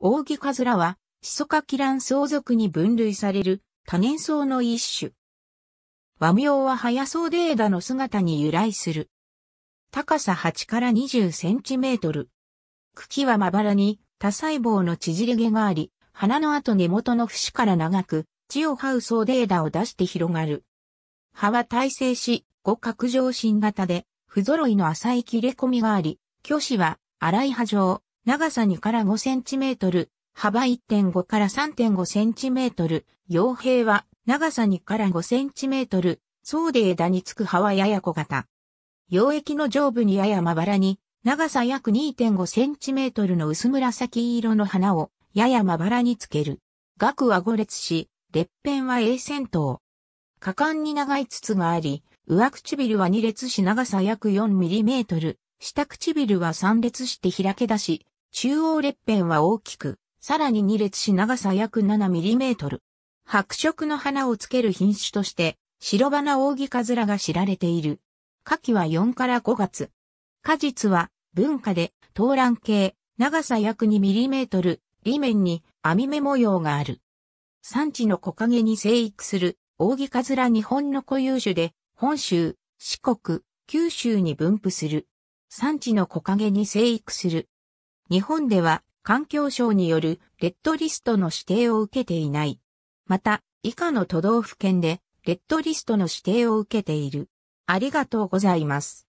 オオギカズラは、シソカキラン相続に分類される多年草の一種。和名は早草デーダの姿に由来する。高さ8から20センチメートル。茎はまばらに多細胞の縮れ毛があり、花の後根元の節から長く、地を這う草デーダを出して広がる。葉は耐性し、五角上新型で、不揃いの浅い切れ込みがあり、巨子は荒い葉状、長さ2から5センチメートル、幅1.5から3.5センチメートル、傭兵は長さ2から5センチメートル、層で枝につく葉はやや小型。溶液の上部にややまばらに、長さ約2.5センチメートルの薄紫色の花をややまばらにつける。額は5列し、列片は A 線頭。果敢に長い筒があり、上唇は2列し長さ約4ミリメートル、下唇は3列して開け出し、中央列片は大きく、さらに2列し長さ約7トル。白色の花をつける品種として、白花扇かずらが知られている。夏季は4から5月。果実は文化で、東蘭系、長さ約2トル、裏面に網目模様がある。産地の木陰に生育する、扇かずら日本の固有種で、本州、四国、九州に分布する。産地の木陰に生育する、日本では環境省によるレッドリストの指定を受けていない。また、以下の都道府県でレッドリストの指定を受けている。ありがとうございます。